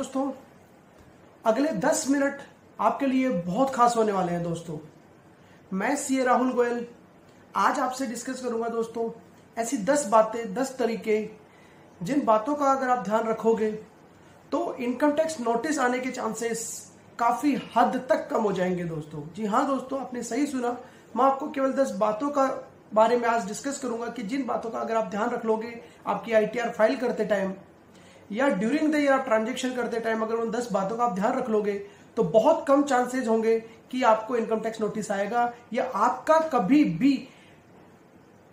दोस्तों अगले 10 मिनट आपके लिए बहुत खास होने वाले हैं दोस्तों मैं सीए राहुल गोयल आज आपसे डिस्कस करूंगा दोस्तों ऐसी 10 बातें 10 तरीके जिन बातों का अगर आप ध्यान रखोगे तो इनकम टैक्स नोटिस आने के चांसेस काफी हद तक कम हो जाएंगे दोस्तों जी हाँ दोस्तों आपने सही सुना मैं आपको केवल दस बातों का बारे में आज डिस्कस करूंगा कि जिन बातों का अगर आप ध्यान रख लोगे आपकी आईटीआर फाइल करते टाइम या ड्यूरिंग द ईयर आप ट्रांजेक्शन करते टाइम अगर उन दस बातों का आप ध्यान रख लोगे तो बहुत कम चांसेज होंगे कि आपको इनकम टैक्स नोटिस आएगा या आपका कभी भी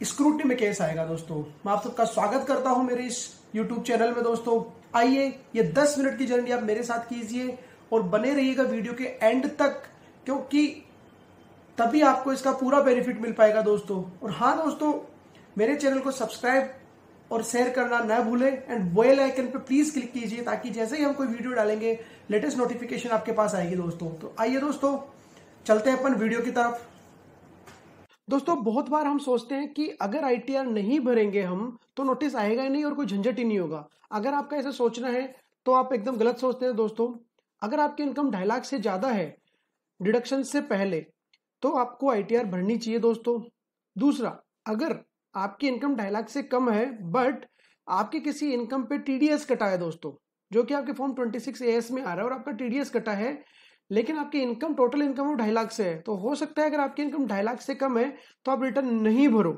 स्क्रूटनी में केस आएगा दोस्तों मैं आप सबका स्वागत करता हूं मेरे इस यूट्यूब चैनल में दोस्तों आइए ये 10 मिनट की जर्नी आप मेरे साथ कीजिए और बने रहिएगा वीडियो के एंड तक क्योंकि तभी आपको इसका पूरा बेनिफिट मिल पाएगा दोस्तों और हाँ दोस्तों मेरे चैनल को सब्सक्राइब और शेयर करना ना भूलें एंड बेल आइकन पे प्लीज क्लिक कीजिए ताकि जैसे ही हम कोई वीडियो डालेंगे लेटेस्ट नोटिफिकेशन आपके पास आएगी दोस्तों तो आइए दोस्तों चलते हैं अपन वीडियो की तरफ दोस्तों बहुत बार हम सोचते हैं कि अगर आईटीआर नहीं भरेंगे हम तो नोटिस आएगा ही नहीं और कोई झंझट ही नहीं होगा अगर आपका ऐसा सोचना है तो आप एकदम गलत सोचते हैं दोस्तों अगर आपकी इनकम ढाई लाख से ज्यादा है डिडक्शन से पहले तो आपको आईटीआर भरनी चाहिए दोस्तों दूसरा अगर आपकी इनकम ढाई लाख से कम है बट आपके किसी इनकम पे टीडीएस कटा है दोस्तों जो कि आपके फॉर्म सिक्स एस में आ रहा है और आपका टीडीएस कटा है लेकिन आपकी इनकम टोटल इनकम वो ढाई लाख से है तो हो सकता है अगर आपकी इनकम ढाई लाख से कम है तो आप रिटर्न नहीं भरो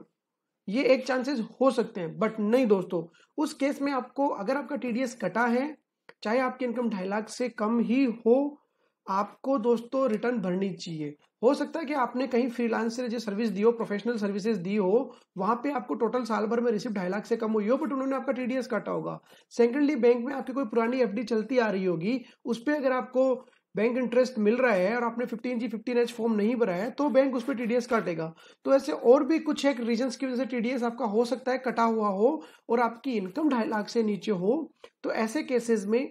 ये एक चांसेस हो सकते हैं बट नहीं दोस्तों उस केस में आपको अगर आपका टीडीएस कटा है चाहे आपकी इनकम ढाई लाख से कम ही हो आपको दोस्तों रिटर्न भरनी चाहिए हो सकता है कि आपने कहीं फ्रीलांस से जो सर्विस दी हो प्रोफेशनल सर्विसेज दी हो वहां पे आपको टोटल साल भर में रिसिप्ट ढाई लाख से कम हुई हो बट उन्होंने आपका टीडीएस काटा होगा सेकेंडली बैंक में आपकी कोई पुरानी एफडी चलती आ रही होगी उस पर अगर आपको बैंक इंटरेस्ट मिल रहा है और आपने fifteen G fifteen H form नहीं भरा है तो बैंक उस पर टीडीएस काटेगा तो ऐसे और भी कुछ एक रीजन की वजह से टीडीएस आपका हो सकता है कटा हुआ हो और आपकी इनकम ढाई लाख से नीचे हो तो ऐसे केसेस में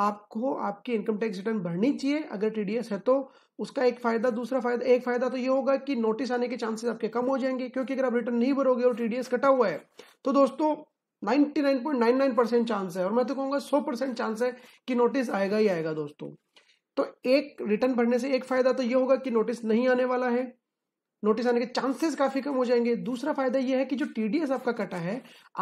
आपको आपकी इनकम टैक्स रिटर्न भरनी चाहिए अगर टीडीएस है तो उसका एक फायदा दूसरा फायदा एक फायदा तो ये होगा कि नोटिस आने के चांसेस आपके कम हो जाएंगे क्योंकि अगर आप रिटर्न नहीं भरोगे और टीडीएस कटा हुआ है तो दोस्तों नाइन परसेंट चांस है और मैं तो कहूंगा सौ परसेंट चांस है कि नोटिस आएगा ही आएगा दोस्तों तो एक रिटर्न भरने से एक फायदा तो ये होगा कि नोटिस नहीं आने वाला है नोटिस आने के चांसेस काफी कम हो जाएंगे दूसरा फायदा यह है कि जो टीडीएस आपका कटा है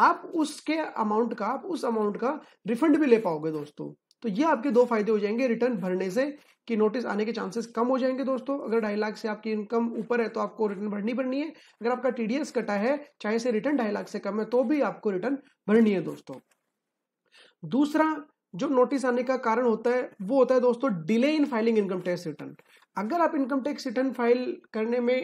आप उसके अमाउंट का आप उस अमाउंट का रिफंड भी ले पाओगे दोस्तों तो ये आपके दो फायदे हो जाएंगे रिटर्न भरने से कि नोटिस आने के चांसेस कम हो जाएंगे दोस्तों अगर ढाई लाख से आपकी इनकम ऊपर है तो आपको रिटर्न भरनी पड़नी है अगर आपका टीडीएस कटा है चाहे से रिटर्न ढाई लाख से कम है तो भी आपको रिटर्न भरनी है दोस्तों दूसरा जो नोटिस आने का कारण होता है वो होता है दोस्तों delay in filing income tax return अगर आप इनकम टैक्स रिटर्न फाइल करने में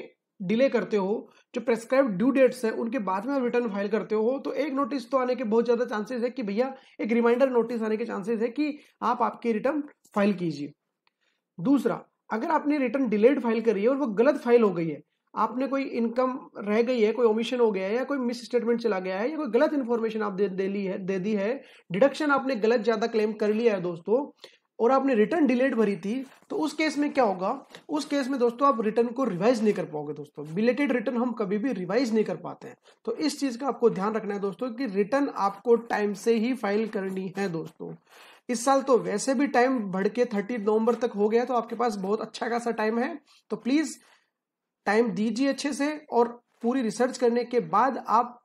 डिले करते हो जो प्रेस्क्राइब ड्यू डेट्स है उनके बाद में आप रिटर्न फाइल करते हो तो एक नोटिस तो आने के बहुत ज़्यादा चांसेस है कि भैया एक रिमाइंडर नोटिस आने के चांसेस है कि आप आपके रिटर्न फाइल कीजिए दूसरा अगर आपने रिटर्न डिलेड फाइल करी है और वो गलत फाइल हो गई है आपने कोई इनकम रह गई है कोई ओमिशन हो गया है या कोई मिस स्टेटमेंट चला गया है या कोई गलत इन्फॉर्मेशन आप दे दे ली है दे दी है डिडक्शन आपने गलत ज़्यादा क्लेम कर लिया है दोस्तों और आपने रिटर्न डिलेट भरी थी तो उस केस में क्या होगा उस केस में दोस्तों आप रिटर्न को रिवाइज नहीं कर पाओगे दोस्तों बिलेटेड रिटर्न हम कभी भी रिवाइज नहीं कर पाते हैं तो इस चीज का आपको ध्यान रखना है दोस्तों कि रिटर्न आपको टाइम से ही फाइल करनी है दोस्तों इस साल तो वैसे भी टाइम बढ़ के थर्टी नवंबर तक हो गया तो आपके पास बहुत अच्छा खासा टाइम है तो प्लीज टाइम दीजिए अच्छे से और पूरी रिसर्च करने के बाद आप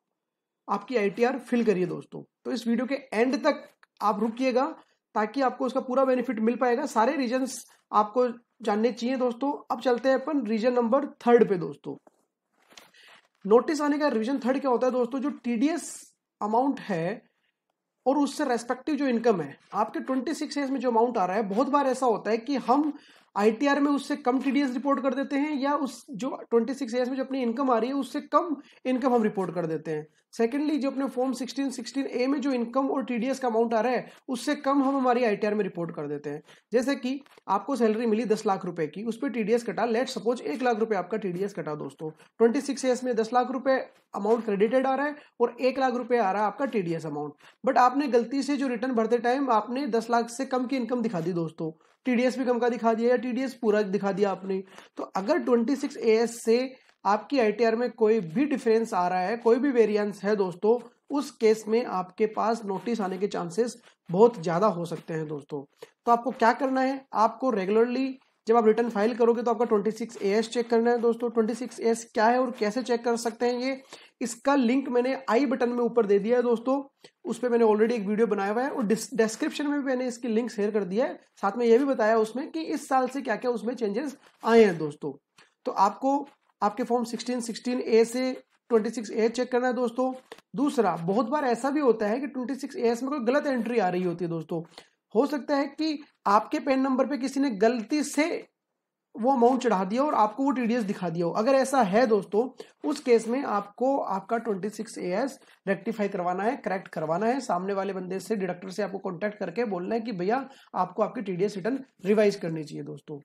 आपकी आईटीआर फिल करिए दोस्तों तो इस वीडियो के एंड तक आप रुकिएगा ताकि आपको उसका पूरा बेनिफिट मिल पाएगा सारे रीजन आपको जानने चाहिए दोस्तों अब चलते हैं अपन रीजन नंबर थर्ड पे दोस्तों नोटिस आने का रीजन थर्ड क्या होता है दोस्तों जो टीडीएस अमाउंट है और उससे रेस्पेक्टिव जो इनकम है आपके ट्वेंटी सिक्स में जो अमाउंट आ रहा है बहुत बार ऐसा होता है कि हम आईटीआर में उससे कम टीडीएस रिपोर्ट कर देते हैं या उस जो ट्वेंटी सिक्स में जो अपनी इनकम आ रही है उससे कम इनकम हम रिपोर्ट कर देते हैं सेकेंडली जो अपने फॉर्म सिक्सटीन सिक्सटीन ए में जो इनकम और टीडीएस का अमाउंट आ रहा है उससे कम हम हमारी आईटीआर में रिपोर्ट कर देते हैं जैसे कि आपको सैलरी मिली दस लाख रुपए की उस पर टीडीएस कटा लेट सपोज एक लाख रुपए आपका टीडीएस कटा दोस्तों ट्वेंटी सिक्स में दस लाख रुपए अमाउंट क्रेडिटेड आ रहा है और एक लाख रुपए आ रहा है आपका टीडीएस अमाउंट बट आपने गलती से जो रिटर्न भरते टाइम आपने दस लाख से कम की इनकम दिखा दी दोस्तों टीडीएस भी कम का दिखा दिया या टीडीएस पूरा दिखा दिया आपने तो अगर ट्वेंटी सिक्स से आपकी आईटीआर में कोई भी डिफरेंस आ रहा है कोई भी वेरियंस है दोस्तों उस केस में आपके पास नोटिस आने के चांसेस बहुत ज़्यादा हो सकते हैं दोस्तों तो आपको क्या करना है आपको रेगुलरली जब आप रिटर्न फाइल करोगे तो आपका ए एस चेक करना है दोस्तों ट्वेंटी सिक्स ए एस क्या है और कैसे चेक कर सकते हैं ये इसका लिंक मैंने आई बटन में ऊपर दे दिया है दोस्तों उस पर मैंने ऑलरेडी एक वीडियो बनाया हुआ है और डिस्क्रिप्शन में भी मैंने इसकी लिंक शेयर कर दिया है साथ में यह भी बताया उसमें कि इस साल से क्या क्या उसमें चेंजेस आए हैं दोस्तों तो आपको आपके फॉर्म सिक्सटीन सिक्सटीन ए से ट्वेंटी सिक्स ए चेक करना है दोस्तों दूसरा बहुत बार ऐसा भी होता है कि ट्वेंटी सिक्स ए में कोई गलत एंट्री आ रही होती है दोस्तों हो सकता है कि आपके पेन नंबर पे किसी ने गलती से वो अमाउंट चढ़ा दिया और आपको वो टीडीएस दिखा दिया हो अगर ऐसा है दोस्तों उस केस में आपको आपका 26 सिक्स रेक्टिफाई करवाना है करेक्ट करवाना है सामने वाले बंदे से डिडक्टर से आपको कॉन्टेक्ट करके बोलना है कि भैया आपको आपकी टीडीएस रिटर्न रिवाइज करनी चाहिए दोस्तों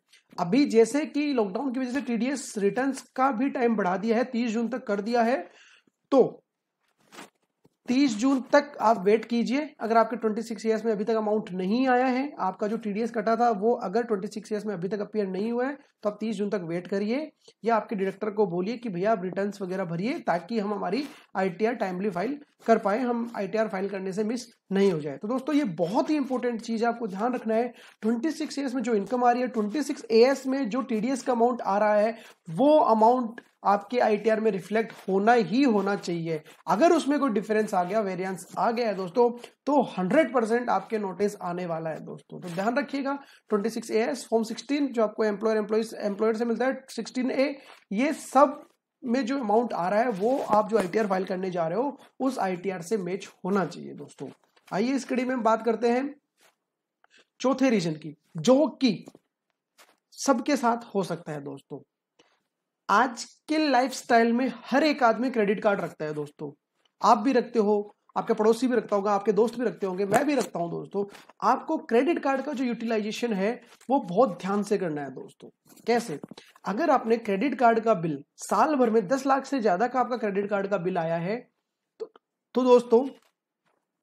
अभी जैसे कि लॉकडाउन की वजह से टीडीएस रिटर्न का भी टाइम बढ़ा दिया है तीस जून तक कर दिया है तो तीस जून तक आप वेट कीजिए अगर आपके ट्वेंटी सिक्स ईयर्स में अभी तक अमाउंट नहीं आया है आपका जो टीडीएस कटा था वो अगर ट्वेंटी सिक्स ईयर्स में अभी तक अपियर नहीं हुआ है तो आप तीस जून तक वेट करिए या आपके डायरेक्टर को बोलिए कि भैया आप रिटर्न वगैरह भरिए ताकि हम हमारी आई टाइमली फाइल कर पाए हम आई फाइल करने से मिस नहीं हो जाए तो दोस्तों ये बहुत ही इंपॉर्टेंट चीज है आपको ध्यान रखना है 26 सिक्स एस में जो इनकम आ रही है 26 सिक्स एएस में जो टीडीएस का अमाउंट आ रहा है वो अमाउंट आपके आईटीआर में रिफ्लेक्ट होना ही होना चाहिए अगर उसमें कोई डिफरेंस आ गया वेरिएंस आ गया है दोस्तों तो 100 परसेंट आपके नोटिस आने वाला है दोस्तों तो ध्यान रखिएगा 26 ए एस फॉर्म 16 जो आपको एम्प्लॉयर एम्प्लॉज एम्प्लॉयर से मिलता है 16 ए ये सब में जो अमाउंट आ रहा है वो आप जो आईटीआर फाइल करने जा रहे हो उस आईटीआर से मैच होना चाहिए दोस्तों आइए इस कड़ी में हम बात करते हैं चौथे रीजन की जो कि सबके साथ हो सकता है दोस्तों आज के लाइफस्टाइल में हर एक आदमी क्रेडिट कार्ड रखता है दोस्तों आप भी रखते हो आपके पड़ोसी भी रखता होगा आपके दोस्त भी रखते होंगे मैं भी रखता हूं दोस्तों आपको क्रेडिट कार्ड का जो यूटिलाइजेशन है वो बहुत ध्यान से करना है दोस्तों कैसे अगर आपने क्रेडिट कार्ड का बिल साल भर में दस लाख से ज्यादा का आपका क्रेडिट कार्ड का बिल आया है तो, तो दोस्तों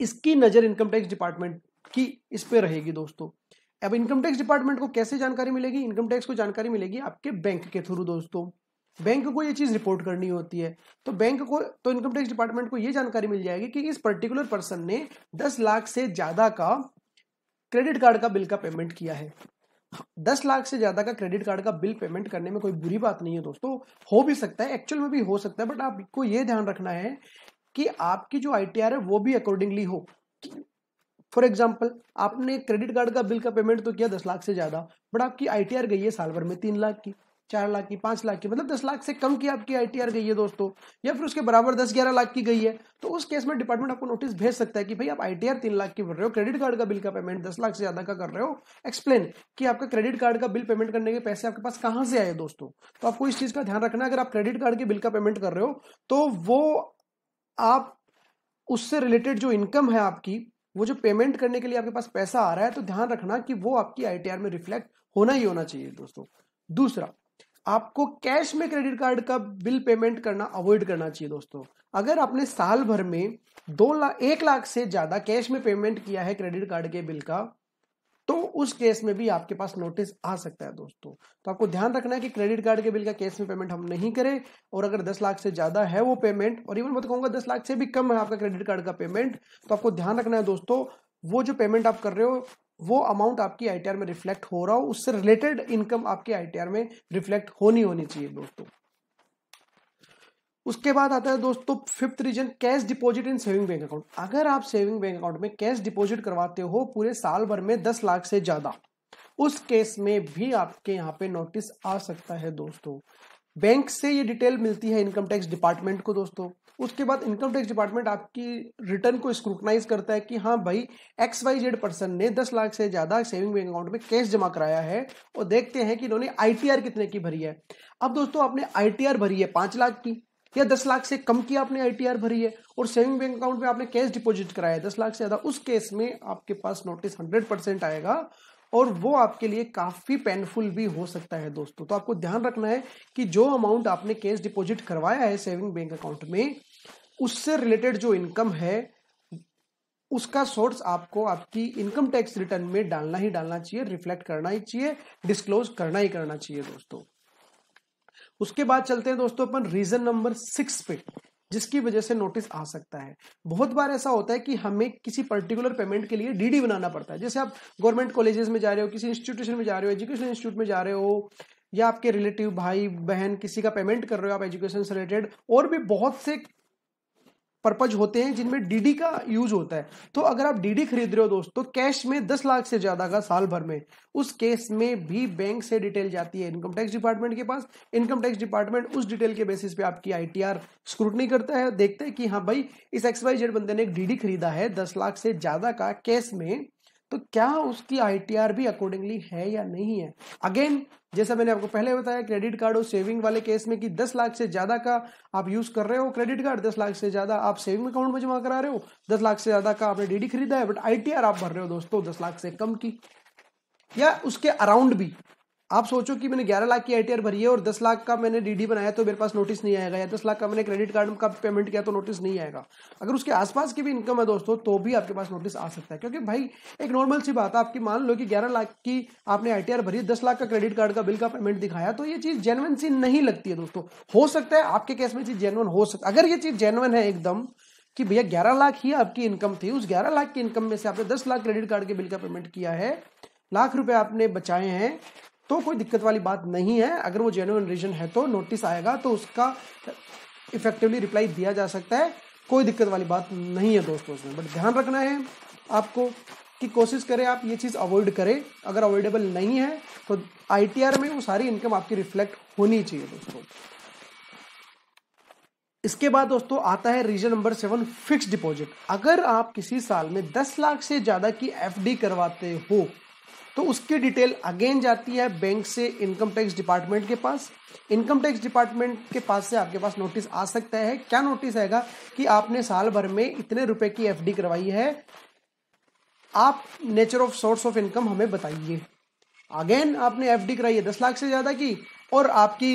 इसकी नज़र इनकम टैक्स डिपार्टमेंट की इस पर रहेगी दोस्तों अब इनकम टैक्स डिपार्टमेंट को कैसे जानकारी मिलेगी इनकम टैक्स को जानकारी मिलेगी आपके बैंक के थ्रू दोस्तों बैंक को ये चीज़ रिपोर्ट करनी होती है तो बैंक को तो इनकम टैक्स डिपार्टमेंट को ये जानकारी मिल जाएगी कि इस पर्टिकुलर पर्सन ने दस लाख से ज़्यादा का क्रेडिट कार्ड का बिल का पेमेंट किया है दस लाख से ज्यादा का क्रेडिट कार्ड का बिल पेमेंट करने में कोई बुरी बात नहीं है दोस्तों हो भी सकता है एक्चुअल में भी हो सकता है बट आपको ये ध्यान रखना है कि आपकी जो आई है वो भी अकॉर्डिंगली हो फॉर एग्जाम्पल आपने क्रेडिट कार्ड का बिल का पेमेंट तो किया दस लाख से ज्यादा बट आपकी आई गई है साल भर में तीन लाख की चार लाख की पांच लाख की मतलब दस लाख से कम की आपकी आई गई है दोस्तों या फिर उसके बराबर दस ग्यारह लाख की गई है तो उस केस में डिपार्टमेंट आपको नोटिस भेज सकता है कि भाई आप आई तीन लाख की भर रहे हो क्रेडिट कार्ड का बिल का पेमेंट दस लाख से ज्यादा का कर रहे हो एक्सप्लेन कि आपका क्रेडिट कार्ड का बिल पेमेंट करने के पैसे आपके पास कहां से आए दोस्तों तो आपको इस चीज का ध्यान रखना अगर आप क्रेडिट कार्ड के बिल का पेमेंट कर रहे हो तो वो आप उससे रिलेटेड जो इनकम है आपकी वो जो पेमेंट करने के लिए आपके पास पैसा आ रहा है तो ध्यान रखना कि वो आपकी आई में रिफ्लेक्ट होना ही होना चाहिए दोस्तों दूसरा आपको कैश में क्रेडिट कार्ड का बिल पेमेंट करना अवॉइड करना चाहिए दोस्तों अगर आपने साल भर में दो लाख एक लाख से ज्यादा कैश में पेमेंट किया है क्रेडिट कार्ड के बिल का तो उस केस में भी आपके पास नोटिस आ सकता है दोस्तों तो आपको ध्यान रखना है कि क्रेडिट कार्ड के बिल का केस में पेमेंट हम नहीं करें और अगर दस लाख से ज़्यादा है वो पेमेंट और इवन मैं कहूंगा दस लाख से भी कम है आपका क्रेडिट कार्ड का पेमेंट तो आपको ध्यान रखना है दोस्तों वो जो पेमेंट आप कर रहे हो वो अमाउंट आपकी आई में रिफ्लेक्ट हो रहा हो उससे रिलेटेड इनकम आपकी आई में रिफ्लेक्ट होनी होनी चाहिए दोस्तों उसके बाद आता है दोस्तों fifth reason cash deposit in saving bank account अगर आप सेविंग बैंक अकाउंट में कैश डिपॉजिट करवाते हो पूरे साल भर में दस लाख से ज्यादा उस केस में भी आपके यहाँ पे नोटिस आ सकता है दोस्तों बैंक से ये डिटेल मिलती है इनकम टैक्स डिपार्टमेंट को दोस्तों उसके बाद इनकम टैक्स डिपार्टमेंट आपकी रिटर्न को स्क्रूटनाइज करता है कि हाँ भाई एक्स वाई जेड पर्सन ने दस लाख से ज्यादा सेविंग बैंक अकाउंट में कैश जमा कराया है और देखते हैं कि इन्होंने आईटीआर कितने की भरी है अब दोस्तों आपने आईटीआर भरी है पांच लाख की या दस लाख से कम की आपने आईटीआर भरी है और सेविंग बैंक अकाउंट में आपने कैश डिपोजिट कराया है दस लाख से ज्यादा उस केस में आपके पास नोटिस हंड्रेड परसेंट आएगा और वो आपके लिए काफी पेनफुल भी हो सकता है दोस्तों तो आपको ध्यान रखना है कि जो अमाउंट आपने कैश डिपॉजिट करवाया है सेविंग बैंक अकाउंट में उससे रिलेटेड जो इनकम है उसका सोर्स आपको आपकी इनकम टैक्स रिटर्न में डालना ही डालना चाहिए रिफ्लेक्ट करना ही चाहिए डिस्क्लोज करना ही करना चाहिए दोस्तों उसके बाद चलते हैं दोस्तों अपन रीजन नंबर सिक्स पे जिसकी वजह से नोटिस आ सकता है बहुत बार ऐसा होता है कि हमें किसी पर्टिकुलर पेमेंट के लिए डीडी बनाना पड़ता है जैसे आप गवर्नमेंट कॉलेजेस में जा रहे हो किसी इंस्टीट्यूशन में जा रहे हो एजुकेशन इंस्टीट्यूट में जा रहे हो या आपके रिलेटिव भाई बहन किसी का पेमेंट कर रहे हो आप एजुकेशन से रिलेटेड और भी बहुत से पर्पज होते हैं जिनमें डीडी का यूज होता है तो अगर आप डीडी खरीद रहे हो दोस्तों तो कैश में दस लाख से ज्यादा का साल भर में उस केस में भी बैंक से डिटेल जाती है इनकम टैक्स डिपार्टमेंट के पास इनकम टैक्स डिपार्टमेंट उस डिटेल के बेसिस पे आपकी आईटीआर स्क्रूटनी करता है देखते हैं कि हाँ भाई इस एक्स वाई जेड बंदे ने एक डीडी खरीदा है दस लाख से ज्यादा का कैश में तो क्या उसकी आई भी अकॉर्डिंगली है या नहीं है अगेन जैसा मैंने आपको पहले बताया क्रेडिट कार्ड और सेविंग वाले केस में कि 10 लाख से ज्यादा का आप यूज कर रहे हो क्रेडिट कार्ड 10 लाख से ज्यादा आप सेविंग अकाउंट में जमा करा रहे हो 10 लाख से ज्यादा का आपने डीडी खरीदा है बट आईटीआर आप भर रहे हो दोस्तों 10 लाख से कम की या उसके अराउंड भी आप सोचो कि मैंने ग्यारह लाख की आई भरी है और दस लाख का मैंने डीडी बनाया तो मेरे पास नोटिस नहीं आएगा या दस लाख का मैंने क्रेडिट कार्ड का पेमेंट किया तो नोटिस नहीं आएगा अगर उसके आसपास की भी इनकम है दोस्तों तो भी आपके पास नोटिस आ सकता है क्योंकि भाई एक नॉर्मल सी बात है आपकी मान लो कि ग्यारह लाख की आपने आई भरी दस लाख का क्रेडिट कार्ड का बिल का पेमेंट दिखाया तो ये चीज जेनवन सी नहीं लगती है दोस्तों हो सकता है आपके केस में चीज जेनवन हो सकता है अगर ये चीज जेनवन है एकदम कि भैया ग्यारह लाख ही आपकी इनकम थी उस ग्यारह लाख की इनकम में से आपने दस लाख क्रेडिट कार्ड के बिल का पेमेंट किया है लाख रुपए आपने बचाए हैं तो कोई दिक्कत वाली बात नहीं है अगर वो जेन्युन रीजन है तो नोटिस आएगा तो उसका इफेक्टिवली रिप्लाई दिया जा सकता है कोई दिक्कत वाली बात नहीं है दोस्तों उसमें बट ध्यान रखना है आपको कि कोशिश करें आप ये चीज़ अवॉइड करें अगर अवॉइडेबल नहीं है तो आई में वो सारी इनकम आपकी रिफ्लेक्ट होनी चाहिए दोस्तों इसके बाद दोस्तों आता है reason number seven fix deposit अगर आप किसी साल में दस लाख से ज़्यादा की एफडी करवाते हो तो उसकी डिटेल अगेन जाती है बैंक से इनकम टैक्स डिपार्टमेंट के पास इनकम टैक्स डिपार्टमेंट के पास से आपके पास नोटिस आ सकता है क्या नोटिस आएगा कि आपने साल भर में इतने रुपए की एफ करवाई है आप nature of source of income हमें बताइए अगेन आपने डी कराई है दस लाख से ज्यादा की और आपकी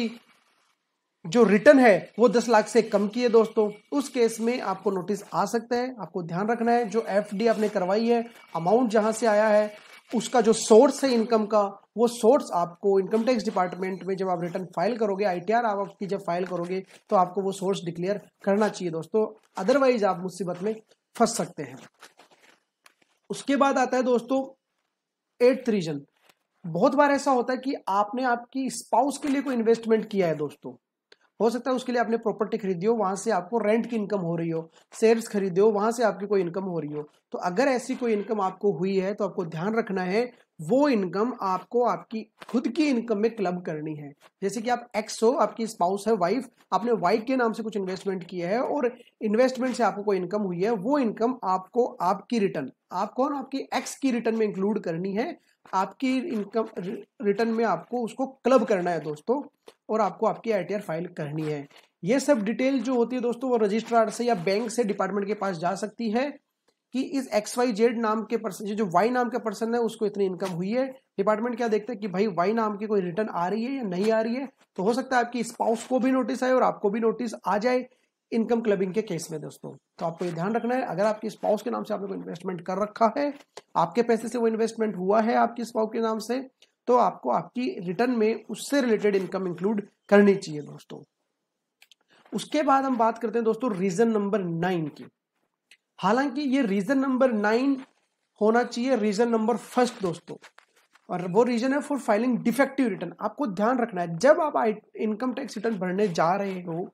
जो रिटर्न है वो दस लाख से कम की है दोस्तों उस केस में आपको नोटिस आ सकता है आपको ध्यान रखना है जो एफ डी आपने करवाई है अमाउंट जहां से आया है उसका जो सोर्स है इनकम का वो सोर्स आपको इनकम टैक्स डिपार्टमेंट में जब आप रिटर्न फाइल करोगे आईटीआर आप आपकी जब फाइल करोगे तो आपको वो सोर्स डिक्लेयर करना चाहिए दोस्तों अदरवाइज आप मुसीबत में फंस सकते हैं उसके बाद आता है दोस्तों एट्थ रीजन बहुत बार ऐसा होता है कि आपने आपकी स्पाउस के लिए कोई इन्वेस्टमेंट किया है दोस्तों हो सकता है उसके लिए आपने प्रॉपर्टी खरीदी हो वहां से आपको रेंट की इनकम हो रही हो शेयर्स खरीदे हो वहां से आपकी कोई इनकम हो रही हो तो अगर ऐसी कोई इनकम आपको हुई है तो आपको ध्यान रखना है वो इनकम आपको आपकी खुद की इनकम में क्लब करनी है जैसे कि आप एक्स हो आपकी स्पाउस है वाइफ आपने वाइफ के नाम से कुछ इन्वेस्टमेंट किया है और इन्वेस्टमेंट से आपको कोई इनकम हुई है वो इनकम आपको आपकी रिटर्न आपको और आपकी एक्स की रिटर्न में इंक्लूड करनी है आपकी इनकम रिटर्न में आपको उसको क्लब करना है दोस्तों और आपको आपकी आई फाइल करनी है ये सब डिटेल जो होती है दोस्तों वो रजिस्ट्रार से या बैंक से डिपार्टमेंट के पास जा सकती है कि इस एक्स वाई जेड नाम के पर्सन जो वाई नाम के पर्सन है उसको इतनी इनकम हुई है डिपार्टमेंट क्या देखते हैं कि भाई वाई नाम की कोई रिटर्न आ रही है या नहीं आ रही है तो हो सकता है आपकी स्पाउस को भी नोटिस आए और आपको भी नोटिस आ जाए इनकम क्लबिंग के केस में दोस्तों तो आपको ये ध्यान रखना है अगर आपकी स्पाउस के नाम से आपने कोई इन्वेस्टमेंट कर रखा है आपके पैसे से वो इन्वेस्टमेंट हुआ है आपकी स्पाउस के नाम से तो आपको आपकी रिटर्न में उससे रिलेटेड इनकम इंक्लूड करनी चाहिए दोस्तों उसके बाद हम बात करते हैं दोस्तों रीजन नंबर नाइन की हालांकि ये रीजन नंबर नाइन होना चाहिए रीजन नंबर फर्स्ट दोस्तों और वो रीजन है फॉर फाइलिंग डिफेक्टिव रिटर्न आपको ध्यान रखना है जब आप इनकम टैक्स रिटर्न भरने जा रहे हो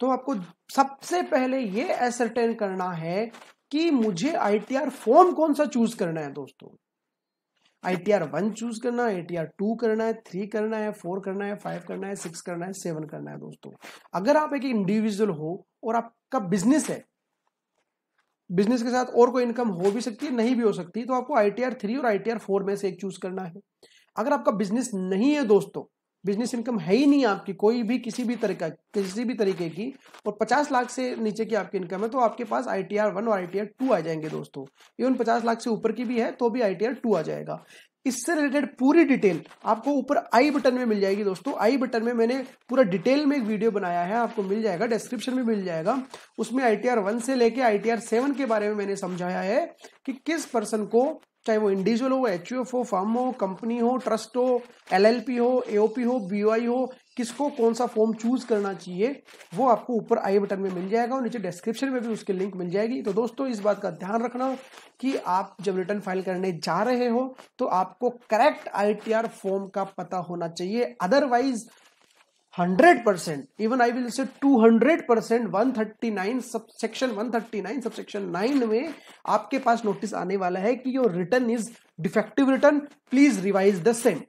तो आपको सबसे पहले ये एसरटेन करना है कि मुझे आईटीआर फॉर्म कौन सा चूज करना है दोस्तों I T R one choose करना है आई टी आर टू करना है थ्री करना है फोर करना है फाइव करना है सिक्स करना है सेवन करना है दोस्तों अगर आप एक इंडिविजुअल हो और आपका बिजनेस है बिजनेस के साथ और कोई इनकम हो भी सकती है नहीं भी हो सकती तो आपको आई टी आर थ्री और आई टी आर फोर में से एक चूज करना है अगर आपका बिजनेस नहीं है दोस्तों बिजनेस इनकम है ही नहीं आपकी कोई भी किसी भी तरीका किसी भी तरीके की और 50 लाख से नीचे की आपकी इनकम है तो आपके पास आई टी आर वन और आई टी आर टू आ जाएंगे दोस्तों इवन 50 लाख से ऊपर की भी है तो भी आई टी आर टू आ जाएगा इससे रिलेटेड पूरी डिटेल आपको ऊपर आई बटन में मिल जाएगी दोस्तों आई बटन में मैंने पूरा डिटेल में एक वीडियो बनाया है आपको मिल जाएगा डिस्क्रिप्शन में मिल जाएगा उसमें आई टी आर वन से लेके आई टी आर सेवन के बारे में मैंने समझाया है कि किस पर्सन को चाहे वो इंडिविजुअल हो एच हो फर्म हो कंपनी हो ट्रस्ट हो एलएलपी हो एओपी हो बीओआई हो किसको कौन सा फॉर्म चूज करना चाहिए वो आपको ऊपर आई बटन में मिल जाएगा और नीचे डिस्क्रिप्शन में भी उसकी लिंक मिल जाएगी तो दोस्तों इस बात का ध्यान रखना कि आप जब रिटर्न फाइल करने जा रहे हो तो आपको करेक्ट आईटीआर फॉर्म का पता होना चाहिए otherwise hundred percent even I will say two hundred percent one thirty nine section one thirty nine section nine में आपके पास नोटिस आने वाला है कि your return is defective return please revise the same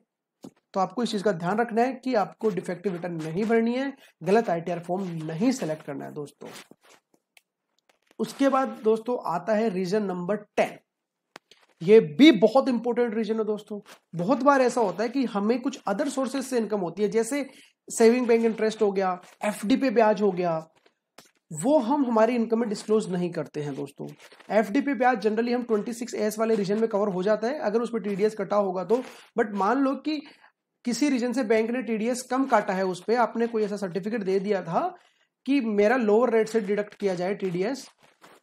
तो आपको इस चीज का ध्यान रखना है कि आपको डिफेक्टिव रिटर्न नहीं भरनी है गलत आईटीआर फॉर्म नहीं सेलेक्ट करना है दोस्तों उसके बाद दोस्तों आता है रीजन नंबर टेन ये भी बहुत इंपॉर्टेंट रीजन है दोस्तों बहुत बार ऐसा होता है कि हमें कुछ अदर सोर्सेज से इनकम होती है जैसे सेविंग बैंक इंटरेस्ट हो गया एफ पे ब्याज हो गया वो हम हमारी इनकम में डिस्क्लोज नहीं करते हैं दोस्तों एफ पे ब्याज जनरली हम 26 एस वाले रीजन में कवर हो जाता है अगर उसमें टीडीएस कटा होगा तो बट मान लो कि किसी रीजन से बैंक ने टीडीएस कम काटा है उस पर आपने कोई ऐसा सर्टिफिकेट दे दिया था कि मेरा लोअर रेट से डिडक्ट किया जाए टीडीएस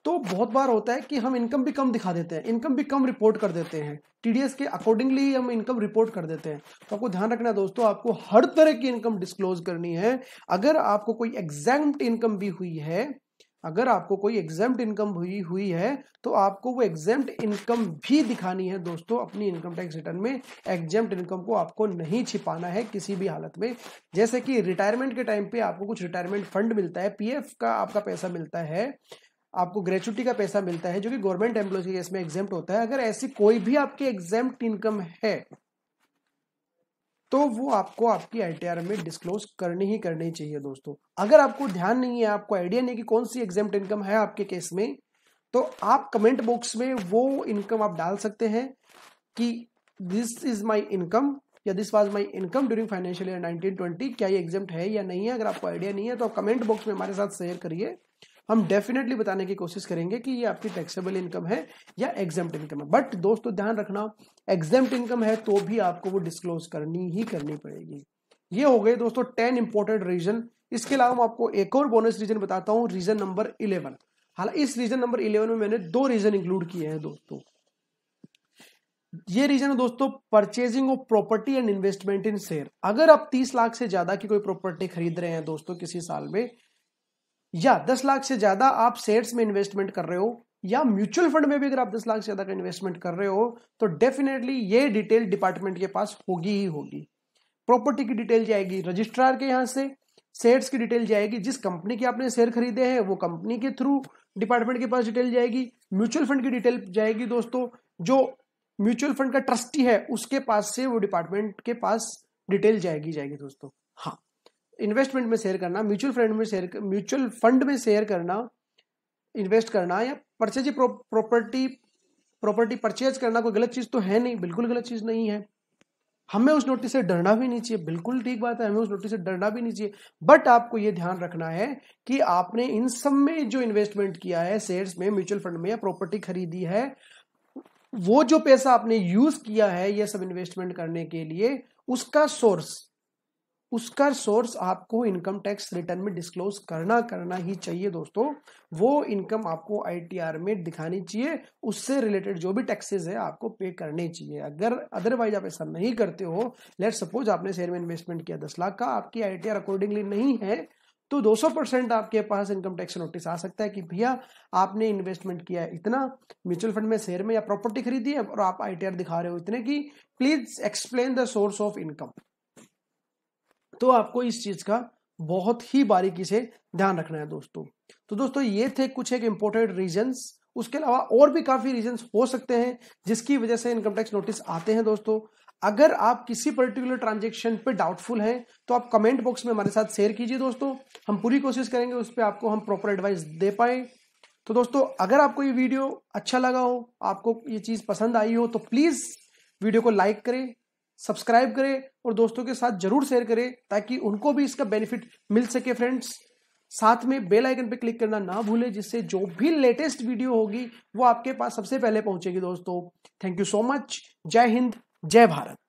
तो बहुत बार होता है कि हम इनकम भी कम दिखा देते हैं इनकम भी कम रिपोर्ट कर देते हैं टीडीएस के अकॉर्डिंगली हम इनकम रिपोर्ट कर देते हैं तो आपको ध्यान रखना दोस्तों आपको हर तरह की इनकम डिस्क्लोज करनी है अगर आपको कोई एग्जैम्प्ट इनकम भी हुई है अगर आपको कोई एग्जाम्प्ट इनकम हुई हुई है तो आपको वो एग्जाम्प्ट इनकम भी दिखानी है दोस्तों अपनी इनकम टैक्स रिटर्न में एग्जाम्प्ट इनकम को आपको नहीं छिपाना है किसी भी हालत में जैसे कि रिटायरमेंट के टाइम पे आपको कुछ रिटायरमेंट फंड मिलता है पीएफ का आपका पैसा मिलता है आपको ग्रेचुटी का पैसा मिलता है जो कि गवर्नमेंट एम्प्लॉय के केस में एग्जाम होता है अगर ऐसी कोई भी आपकी एग्जाम इनकम है तो वो आपको आपकी आईटीआर में डिस्क्लोज करनी ही करनी चाहिए दोस्तों अगर आपको ध्यान नहीं है आपको आइडिया नहीं कि कौन सी एग्जाम इनकम है आपके केस में तो आप कमेंट बॉक्स में वो इनकम आप डाल सकते हैं कि दिस इज माई इनकम या this was my income during financial year 1920 क्या ये एग्जाम है या नहीं है अगर आपको आइडिया नहीं है तो आप कमेंट बॉक्स में हमारे साथ शेयर करिए हम डेफिनेटली बताने की कोशिश करेंगे कि ये आपकी टैक्सेबल इनकम है या एग्जाम इनकम है बट दोस्तों ध्यान रखना एग्जाम इनकम है तो भी आपको वो डिस्क्लोज करनी ही करनी पड़ेगी ये हो गए दोस्तों टेन इंपॉर्टेंट रीजन इसके अलावा आपको एक और बोनस रीजन बताता हूँ रीजन नंबर इलेवन हालांकि इस रीजन नंबर इलेवन में मैंने दो रीजन इंक्लूड किए हैं दोस्तों ये रीजन है दोस्तों purchasing of property and investment in share अगर आप 30 लाख से ज्यादा की कोई प्रॉपर्टी खरीद रहे हैं दोस्तों किसी साल में या दस लाख से ज्यादा आप शेयर्स में इन्वेस्टमेंट कर रहे हो या म्यूचुअल फंड में भी अगर आप दस लाख से ज्यादा का इन्वेस्टमेंट कर रहे हो तो डेफिनेटली ये डिटेल डिपार्टमेंट के पास होगी ही होगी प्रॉपर्टी की डिटेल जाएगी रजिस्ट्रार के यहाँ से शेयर्स की डिटेल जाएगी जिस कंपनी के आपने शेयर खरीदे हैं वो कंपनी के थ्रू डिपार्टमेंट के पास डिटेल जाएगी म्यूचुअल फंड की डिटेल जाएगी दोस्तों जो म्यूचुअल फंड का ट्रस्टी है उसके पास से वो डिपार्टमेंट के पास डिटेल जाएगी जाएगी दोस्तों हाँ इन्वेस्टमेंट में शेयर करना म्यूचुअल फंड में शेयर म्यूचुअल फंड में शेयर करना इन्वेस्ट करना या परचेज प्रॉपर्टी प्रॉपर्टी परचेज करना कोई गलत चीज़ तो है नहीं बिल्कुल गलत चीज़ नहीं है हमें उस नोटिस से डरना भी नहीं चाहिए बिल्कुल ठीक बात है हमें उस नोटिस से डरना भी नहीं चाहिए बट आपको ये ध्यान रखना है कि आपने इन सब में जो इन्वेस्टमेंट किया है शेयर्स में म्यूचुअल फंड में या प्रॉपर्टी खरीदी है वो जो पैसा आपने यूज किया है ये सब इन्वेस्टमेंट करने के लिए उसका सोर्स उसका सोर्स आपको इनकम टैक्स रिटर्न में डिस्क्लोज करना करना ही चाहिए दोस्तों वो इनकम आपको आईटीआर में दिखानी चाहिए उससे रिलेटेड जो भी टैक्सेस है आपको पे करने चाहिए अगर अदरवाइज आप ऐसा नहीं करते हो लेट सपोज आपने शेयर में इन्वेस्टमेंट किया दस लाख का आपकी आई अकॉर्डिंगली नहीं है तो 200 परसेंट आपके पास इनकम टैक्स नोटिस आ सकता है कि भैया आपने इन्वेस्टमेंट किया है इतना म्यूचुअल फंड में शेयर में या प्रॉपर्टी खरीदी है और आप आईटीआर दिखा रहे हो इतने की please explain the source of income तो आपको इस चीज का बहुत ही बारीकी से ध्यान रखना है दोस्तों तो दोस्तों ये थे कुछ एक इंपॉर्टेंट रीजन उसके अलावा और भी काफी रीजन हो सकते हैं जिसकी वजह से इनकम टैक्स नोटिस आते हैं दोस्तों अगर आप किसी पर्टिकुलर ट्रांजेक्शन पे डाउटफुल हैं तो आप कमेंट बॉक्स में हमारे साथ शेयर कीजिए दोस्तों हम पूरी कोशिश करेंगे उस पर आपको हम प्रॉपर एडवाइस दे पाए तो दोस्तों अगर आपको ये वीडियो अच्छा लगा हो आपको ये चीज़ पसंद आई हो तो प्लीज़ वीडियो को लाइक करें सब्सक्राइब करें और दोस्तों के साथ जरूर शेयर करें ताकि उनको भी इसका बेनिफिट मिल सके फ्रेंड्स साथ में बेल आइकन पर क्लिक करना ना भूलें जिससे जो भी लेटेस्ट वीडियो होगी वो आपके पास सबसे पहले पहुंचेगी दोस्तों थैंक यू सो मच जय हिंद जय भारत